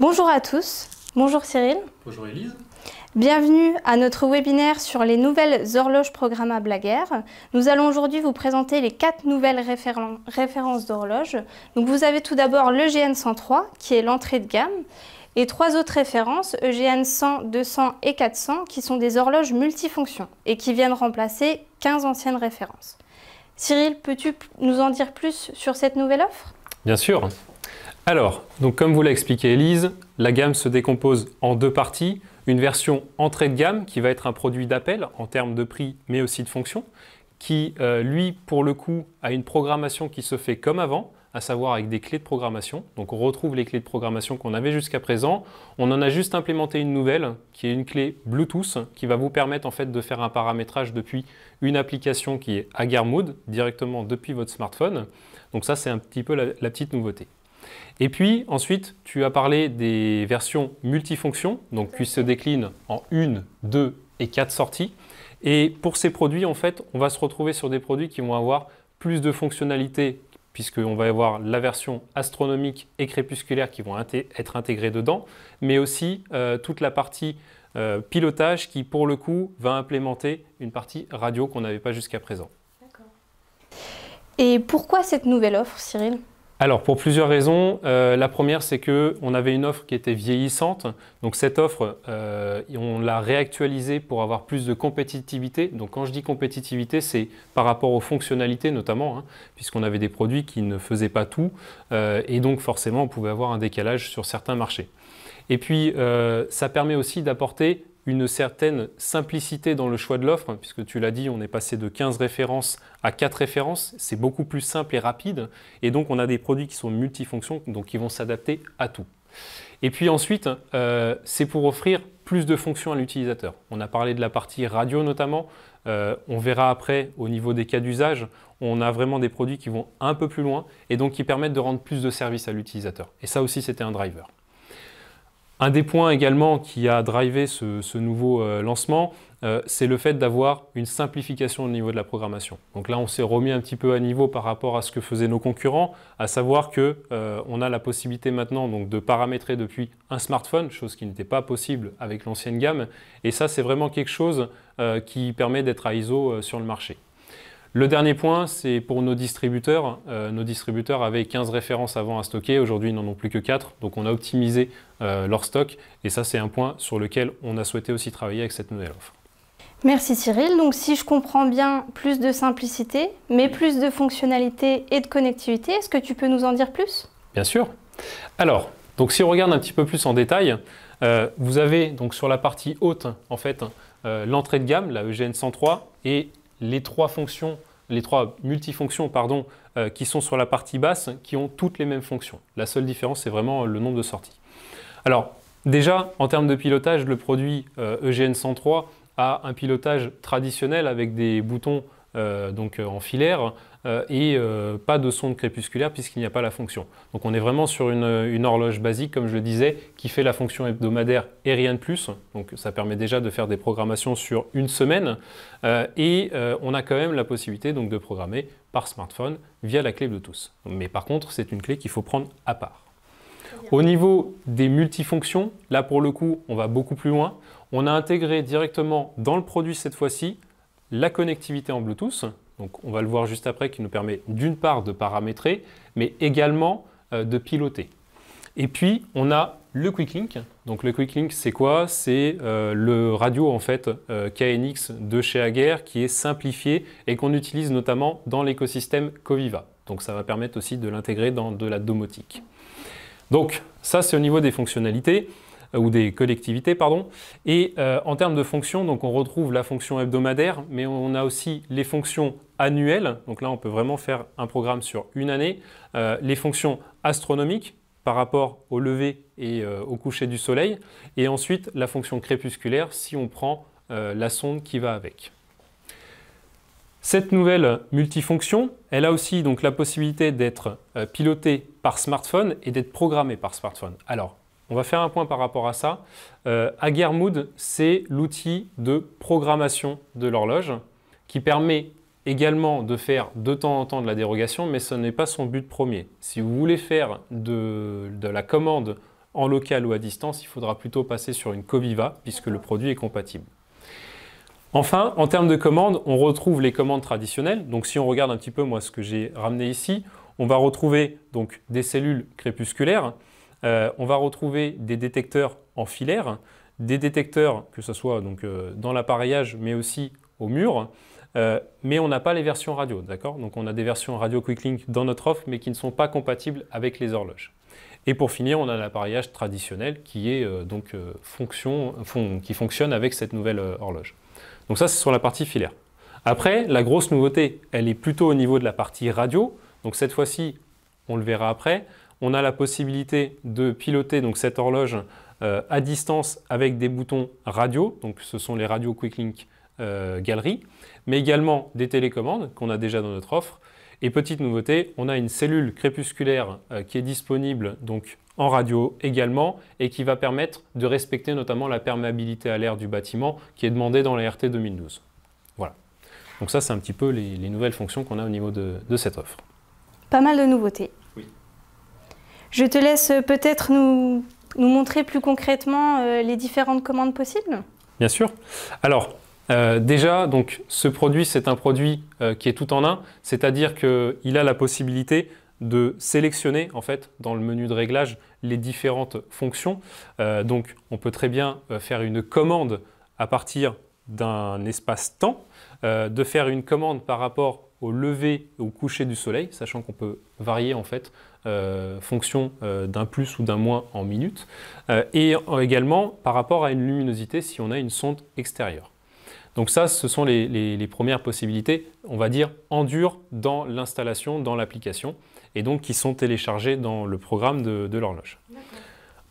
Bonjour à tous, bonjour Cyril. Bonjour Elise. Bienvenue à notre webinaire sur les nouvelles horloges programmables à guerre. Nous allons aujourd'hui vous présenter les quatre nouvelles références d'horloges. vous avez tout d'abord le 103 e qui est l'entrée de gamme et trois autres références, EGN 100, 200 et 400, qui sont des horloges multifonctions et qui viennent remplacer 15 anciennes références. Cyril, peux-tu nous en dire plus sur cette nouvelle offre Bien sûr. Alors, donc comme vous l'a expliqué Elise, la gamme se décompose en deux parties. Une version entrée de gamme qui va être un produit d'appel en termes de prix mais aussi de fonction, qui euh, lui pour le coup a une programmation qui se fait comme avant, à savoir avec des clés de programmation. Donc on retrouve les clés de programmation qu'on avait jusqu'à présent. On en a juste implémenté une nouvelle qui est une clé Bluetooth qui va vous permettre en fait de faire un paramétrage depuis une application qui est à directement depuis votre smartphone. Donc ça c'est un petit peu la petite nouveauté. Et puis ensuite, tu as parlé des versions multifonctions, donc qui se déclinent en une, deux et quatre sorties. Et pour ces produits, en fait, on va se retrouver sur des produits qui vont avoir plus de fonctionnalités, puisqu'on va avoir la version astronomique et crépusculaire qui vont être intégrées dedans, mais aussi euh, toute la partie euh, pilotage qui, pour le coup, va implémenter une partie radio qu'on n'avait pas jusqu'à présent. D'accord. Et pourquoi cette nouvelle offre, Cyril alors pour plusieurs raisons. Euh, la première, c'est que on avait une offre qui était vieillissante. Donc cette offre, euh, on l'a réactualisée pour avoir plus de compétitivité. Donc quand je dis compétitivité, c'est par rapport aux fonctionnalités notamment, hein, puisqu'on avait des produits qui ne faisaient pas tout, euh, et donc forcément on pouvait avoir un décalage sur certains marchés. Et puis ça permet aussi d'apporter une certaine simplicité dans le choix de l'offre, hein, puisque tu l'as dit, on est passé de 15 références à 4 références, c'est beaucoup plus simple et rapide, et donc on a des produits qui sont multifonctions, donc qui vont s'adapter à tout. Et puis ensuite, hein, euh, c'est pour offrir plus de fonctions à l'utilisateur. On a parlé de la partie radio notamment, euh, on verra après au niveau des cas d'usage, on a vraiment des produits qui vont un peu plus loin et donc qui permettent de rendre plus de services à l'utilisateur. Et ça aussi, c'était un driver. Un des points également qui a drivé ce, nouveau euh, lancement, euh, c'est le fait d'avoir une simplification au niveau de la programmation. Donc là, on s'est remis un petit peu à niveau par rapport à ce que faisaient nos concurrents, à savoir que euh, on a la possibilité maintenant de paramétrer depuis un smartphone, chose qui n'était pas possible avec l'ancienne gamme. Et ça, c'est vraiment quelque chose qui permet d'être à ISO sur le marché. Le dernier point, c'est pour nos distributeurs. Euh, nos distributeurs avaient 15 références avant à stocker, aujourd'hui ils n'en ont plus que 4, donc on a optimisé euh, leur stock, et ça c'est un point sur lequel on a souhaité aussi travailler avec cette nouvelle offre. Merci Cyril, donc si je comprends bien, plus de simplicité, mais plus de fonctionnalité et de connectivité, est-ce que tu peux nous en dire plus Bien sûr. Alors, donc si on regarde un petit peu plus en détail, euh, vous avez donc sur la partie haute en fait l'entrée de gamme, la EGN 103, et les trois fonctions, les trois multifonctions pardon, euh, qui sont sur la partie basse, qui ont toutes les mêmes fonctions. La seule différence, c'est vraiment euh, le nombre de sorties. Alors, déjà, en termes de pilotage, le produit EGN euh, e 103 a un pilotage traditionnel avec des boutons donc, en filaire, euh, et euh, pas de sonde crépusculaire puisqu'il n'y a pas la fonction. Donc on est vraiment sur une, horloge basique, comme je le disais, qui fait la fonction hebdomadaire et rien de plus. Donc ça permet déjà de faire des programmations sur une semaine. Euh, et on a quand même la possibilité donc, de programmer par smartphone via la clé Bluetooth. Mais par contre, c'est une clé qu'il faut prendre à part. Au niveau des multifonctions, là pour le coup, on va beaucoup plus loin. On a intégré directement dans le produit cette fois-ci la connectivité en Bluetooth, donc on va le voir juste après, qui nous permet d'une part de paramétrer, mais également euh, de piloter. Et puis on a le QuickLink. Donc le QuickLink, c'est quoi C'est euh, le radio en fait euh, KNX de chez Aguerre qui est simplifié et qu'on utilise notamment dans l'écosystème Coviva. Donc ça va permettre aussi de l'intégrer dans de la domotique. Donc ça c'est au niveau des fonctionnalités ou des collectivités pardon. Et en termes de fonctions, donc on retrouve la fonction hebdomadaire, mais on a aussi les fonctions annuel, donc là on peut vraiment faire un programme sur une année, euh, les fonctions astronomiques par rapport au lever et euh, au coucher du soleil, et ensuite la fonction crépusculaire si on prend euh, la sonde qui va avec. Cette nouvelle multifonction, elle a aussi donc la possibilité d'être pilotée par smartphone et d'être programmée par smartphone. Alors, on va faire un point par rapport à ça. Euh, Agermood, c'est l'outil de programmation de l'horloge qui permet également de faire de temps en temps de la dérogation, mais ce n'est pas son but premier. Si vous voulez faire de, la commande en local ou à distance, il faudra plutôt passer sur une Coviva, puisque le produit est compatible. Enfin, en termes de commandes, on retrouve les commandes traditionnelles. Donc si on regarde un petit peu moi ce que j'ai ramené ici, on va retrouver donc des cellules crépusculaires, euh, on va retrouver des détecteurs en filaire, des détecteurs que ce soit donc, euh, dans l'appareillage mais aussi au mur, euh, mais on n'a pas les versions radio, d'accord Donc on a des versions radio QuickLink dans notre offre, mais qui ne sont pas compatibles avec les horloges. Et pour finir, on a l'appareillage traditionnel qui, est, euh, euh, qui fonctionne avec cette nouvelle horloge. Donc ça, c'est sur la partie filaire. Après, la grosse nouveauté, elle est plutôt au niveau de la partie radio. Donc cette fois-ci, on le verra après, on a la possibilité de piloter donc, cette horloge à distance avec des boutons radio. Donc ce sont les radios QuickLink galeries, euh, galerie, mais également des télécommandes qu'on a déjà dans notre offre. Et petite nouveauté, on a une cellule crépusculaire euh, qui est disponible donc en radio également et qui va permettre de respecter notamment la perméabilité à l'air du bâtiment qui est demandée dans la RT 2012. Voilà. Donc ça, c'est un petit peu les, nouvelles fonctions qu'on a au niveau de, cette offre. Pas mal de nouveautés. Oui. Je te laisse peut-être nous, nous, montrer plus concrètement euh, les différentes commandes possibles. Bien sûr. Alors, euh, déjà, donc, ce produit, c'est un produit euh, qui est tout en un, c'est-à-dire qu'il a la possibilité de sélectionner en fait dans le menu de réglage les différentes fonctions. Euh, donc on peut très bien faire une commande à partir d'un espace-temps, de faire une commande par rapport au lever ou au coucher du soleil, sachant qu'on peut varier en fait fonction d'un plus ou d'un moins en minutes, et également par rapport à une luminosité si on a une sonde extérieure. Donc ça, ce sont les, premières possibilités, on va dire, en dur dans l'installation, dans l'application, et donc qui sont téléchargées dans le programme de, l'horloge.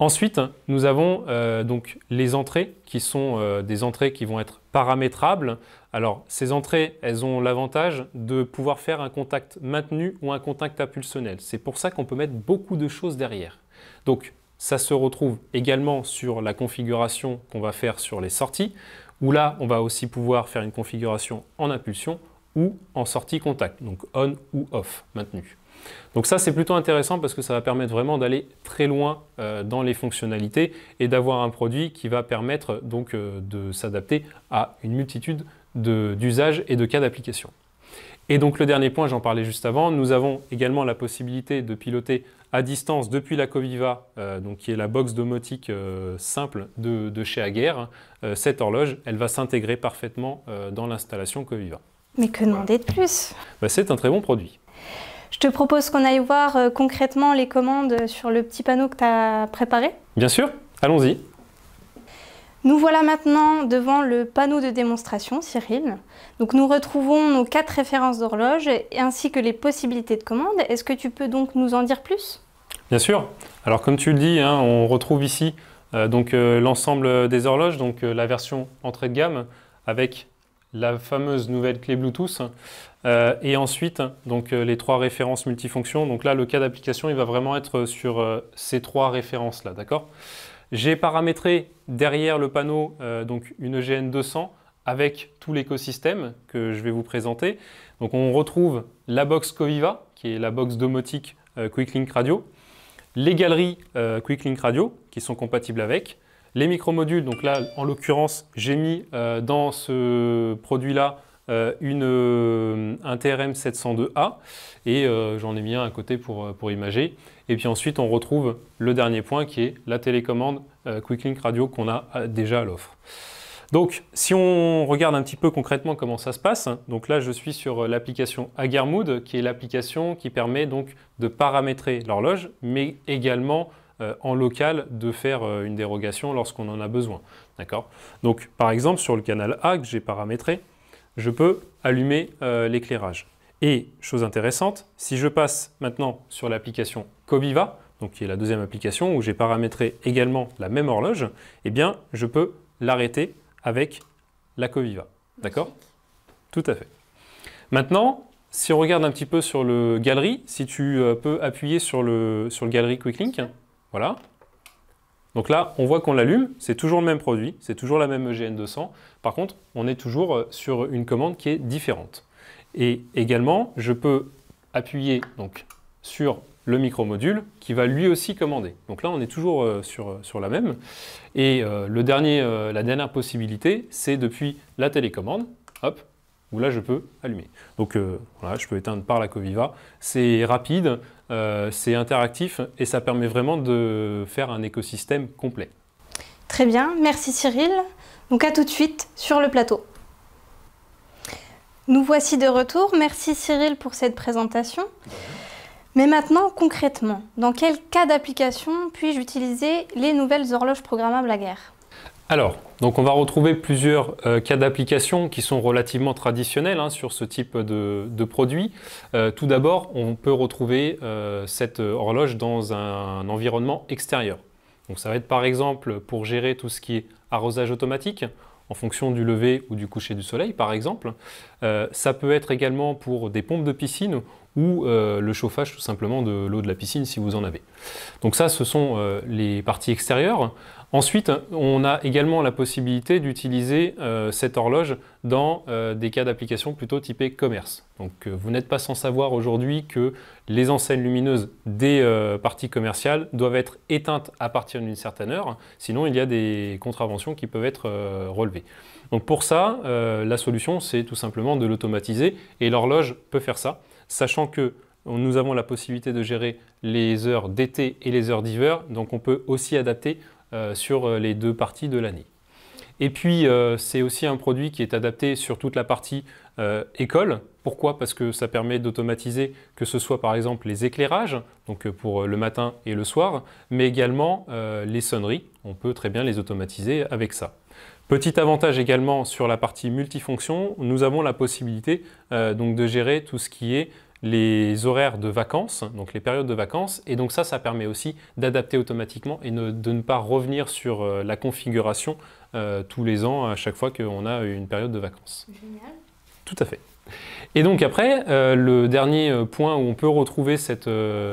Ensuite, nous avons euh, donc les entrées qui sont euh, des entrées qui vont être paramétrables. Alors, ces entrées, elles ont l'avantage de pouvoir faire un contact maintenu ou un contact impulsionnel. C'est pour ça qu'on peut mettre beaucoup de choses derrière. Donc, ça se retrouve également sur la configuration qu'on va faire sur les sorties là, on va aussi pouvoir faire une configuration en impulsion ou en sortie contact, donc on ou off maintenu. Donc ça, c'est plutôt intéressant parce que ça va permettre vraiment d'aller très loin euh, dans les fonctionnalités et d'avoir un produit qui va permettre donc euh, de s'adapter à une multitude d'usages et de cas d'application. Et donc le dernier point, j'en parlais juste avant, nous avons également la possibilité de piloter à distance depuis la Coviva, euh, donc qui est la box domotique euh, simple de, chez Aguerre, hein, euh, cette horloge, elle va s'intégrer parfaitement dans l'installation Coviva. Mais que demander de plus bah, C'est un très bon produit. Je te propose qu'on aille voir concrètement les commandes sur le petit panneau que tu as préparé. Bien sûr, allons-y. Nous voilà maintenant devant le panneau de démonstration, Cyril. Donc nous retrouvons nos quatre références d'horloge ainsi que les possibilités de commande. Est-ce que tu peux donc nous en dire plus Bien sûr. Alors comme tu le dis, hein, on retrouve ici euh, donc euh, l'ensemble des horloges, donc euh, la version entrée de gamme avec la fameuse nouvelle clé Bluetooth et ensuite donc les trois références multifonctions. Donc là, le cas d'application, il va vraiment être sur ces trois références là, d'accord j'ai paramétré derrière le panneau euh, donc une EGN 200 avec tout l'écosystème que je vais vous présenter. Donc on retrouve la box Coviva, qui est la box domotique euh, QuickLink Radio, les galeries euh, QuickLink Radio, qui sont compatibles avec, les micromodules, donc là en l'occurrence j'ai mis dans ce produit-là euh, euh, un TRM 702A et euh, j'en ai mis un à côté pour, pour imager. Et puis ensuite, on retrouve le dernier point qui est la télécommande QuickLink Radio qu'on a déjà à l'offre. Donc, si on regarde un petit peu concrètement comment ça se passe, hein, donc là, je suis sur l'application Agarmood, qui est l'application qui permet donc de paramétrer l'horloge, mais également en local de faire une dérogation lorsqu'on en a besoin. D'accord Donc, par exemple, sur le canal A que j'ai paramétré, je peux allumer euh, l'éclairage. Et chose intéressante, si je passe maintenant sur l'application Coviva, donc qui est la deuxième application où j'ai paramétré également la même horloge, eh bien je peux l'arrêter avec la Coviva. D'accord Tout à fait. Maintenant, si on regarde un petit peu sur le galerie, si tu euh, peux appuyer sur le, sur le galerie Quicklink, voilà, donc là, on voit qu'on l'allume, c'est toujours le même produit, c'est toujours la même EGN 200. Par contre, on est toujours euh, sur une commande qui est différente. Et également, je peux appuyer donc, sur le micro-module qui va lui aussi commander. Donc là, on est toujours euh, sur, euh, sur la même. Et le dernier, la dernière possibilité, c'est depuis la télécommande, hop, où là, je peux allumer. Donc voilà, je peux éteindre par la Coviva. C'est rapide, euh, c'est interactif et ça permet vraiment de faire un écosystème complet. Très bien, merci Cyril. Donc à tout de suite sur le plateau. Nous voici de retour. Merci Cyril pour cette présentation. Mais maintenant, concrètement, dans quel cas d'application puis-je utiliser les nouvelles horloges programmables à guerre alors, donc on va retrouver plusieurs euh, cas d'application qui sont relativement traditionnels hein, sur ce type de, produit. Euh, tout d'abord, on peut retrouver euh, cette horloge dans un, environnement extérieur. Donc ça va être par exemple pour gérer tout ce qui est arrosage automatique en fonction du lever ou du coucher du soleil par exemple. ça peut être également pour des pompes de piscine ou le chauffage tout simplement de l'eau de la piscine si vous en avez. Donc ça, ce sont les parties extérieures. Ensuite, on a également la possibilité d'utiliser euh, cette horloge dans euh, des cas d'application plutôt typés commerce. Donc euh, vous n'êtes pas sans savoir aujourd'hui que les enseignes lumineuses des parties commerciales doivent être éteintes à partir d'une certaine heure, sinon il y a des contraventions qui peuvent être relevées. Donc pour ça, la solution c'est tout simplement de l'automatiser et l'horloge peut faire ça, sachant que nous avons la possibilité de gérer les heures d'été et les heures d'hiver, donc on peut aussi adapter euh, sur euh, les deux parties de l'année. Et puis, euh, c'est aussi un produit qui est adapté sur toute la partie école. Pourquoi Parce que ça permet d'automatiser que ce soit par exemple les éclairages, donc pour le matin et le soir, mais également les sonneries. On peut très bien les automatiser avec ça. Petit avantage également sur la partie multifonction, nous avons la possibilité donc de gérer tout ce qui est les horaires de vacances, donc les périodes de vacances, et donc ça, ça permet aussi d'adapter automatiquement et de ne pas revenir sur euh, la configuration euh, tous les ans à chaque fois qu'on a une période de vacances. Génial. Tout à fait. Et donc après, euh, le dernier point où on peut retrouver cette,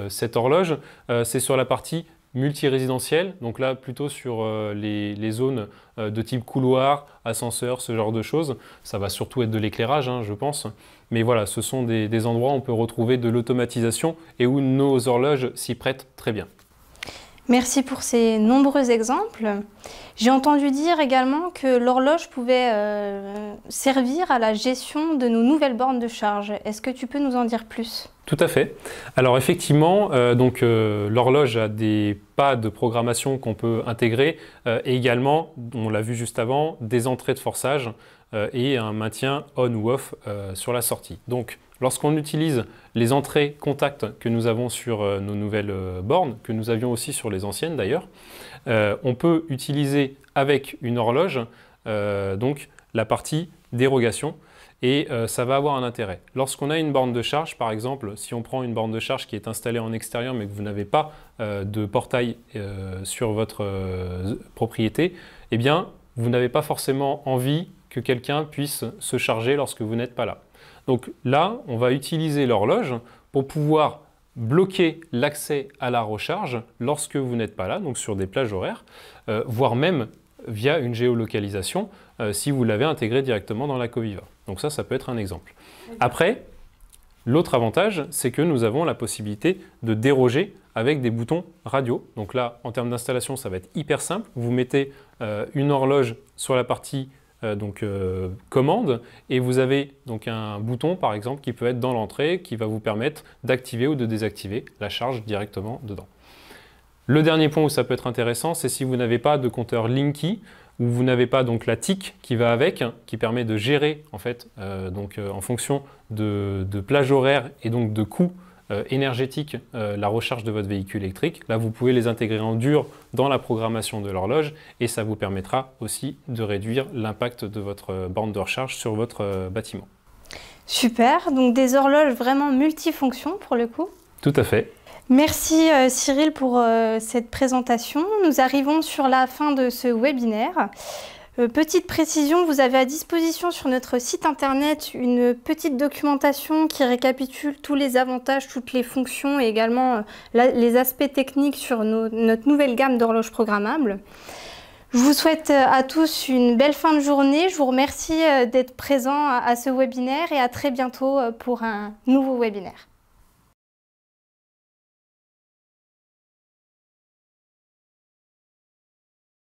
cette horloge, c'est sur la partie multirésidentiel, donc là plutôt sur euh, les, zones euh, de type couloir, ascenseur, ce genre de choses. Ça va surtout être de l'éclairage, hein, je pense. Mais voilà, ce sont des, des endroits où on peut retrouver de l'automatisation et où nos horloges s'y prêtent très bien. Merci pour ces nombreux exemples. J'ai entendu dire également que l'horloge pouvait euh, servir à la gestion de nos nouvelles bornes de charge. Est-ce que tu peux nous en dire plus Tout à fait. Alors effectivement, euh, donc euh, l'horloge a des pas de programmation qu'on peut intégrer et également, on l'a vu juste avant, des entrées de forçage euh, et un maintien on ou off euh, sur la sortie. Donc, lorsqu'on utilise les entrées contact que nous avons sur euh, nos nouvelles bornes, que nous avions aussi sur les anciennes d'ailleurs, on peut utiliser avec une horloge donc la partie dérogation et ça va avoir un intérêt. Lorsqu'on a une borne de charge, par exemple, si on prend une borne de charge qui est installée en extérieur mais que vous n'avez pas de portail sur votre propriété, eh bien, vous n'avez pas forcément envie que quelqu'un puisse se charger lorsque vous n'êtes pas là. Donc là, on va utiliser l'horloge pour pouvoir bloquer l'accès à la recharge lorsque vous n'êtes pas là, donc sur des plages horaires, euh, voire même via une géolocalisation euh, si vous l'avez intégré directement dans la Coviva. Donc ça, ça peut être un exemple. Après, l'autre avantage, c'est que nous avons la possibilité de déroger avec des boutons radio. Donc là, en termes d'installation, ça va être hyper simple. Vous mettez euh, une horloge sur la partie euh, donc euh, commande et vous avez donc un bouton par exemple qui peut être dans l'entrée qui va vous permettre d'activer ou de désactiver la charge directement dedans. Le dernier point où ça peut être intéressant, c'est si vous n'avez pas de compteur Linky ou vous n'avez pas donc la tic qui va avec, hein, qui permet de gérer en fait euh, donc en fonction de, de plage horaire et donc de coût euh, énergétique euh, la recharge de votre véhicule électrique. Là, vous pouvez les intégrer en dur dans la programmation de l'horloge et ça vous permettra aussi de réduire l'impact de votre euh, borne de recharge sur votre bâtiment. Super, donc des horloges vraiment multifonctions pour le coup Tout à fait. Merci Cyril pour cette présentation. Nous arrivons sur la fin de ce webinaire. Euh, petite précision, vous avez à disposition sur notre site internet une petite documentation qui récapitule tous les avantages, toutes les fonctions et également euh, les aspects techniques sur notre nouvelle gamme d'horloges programmables. Je vous souhaite euh, à tous une belle fin de journée. Je vous remercie d'être présent à ce webinaire et à très bientôt pour un nouveau webinaire.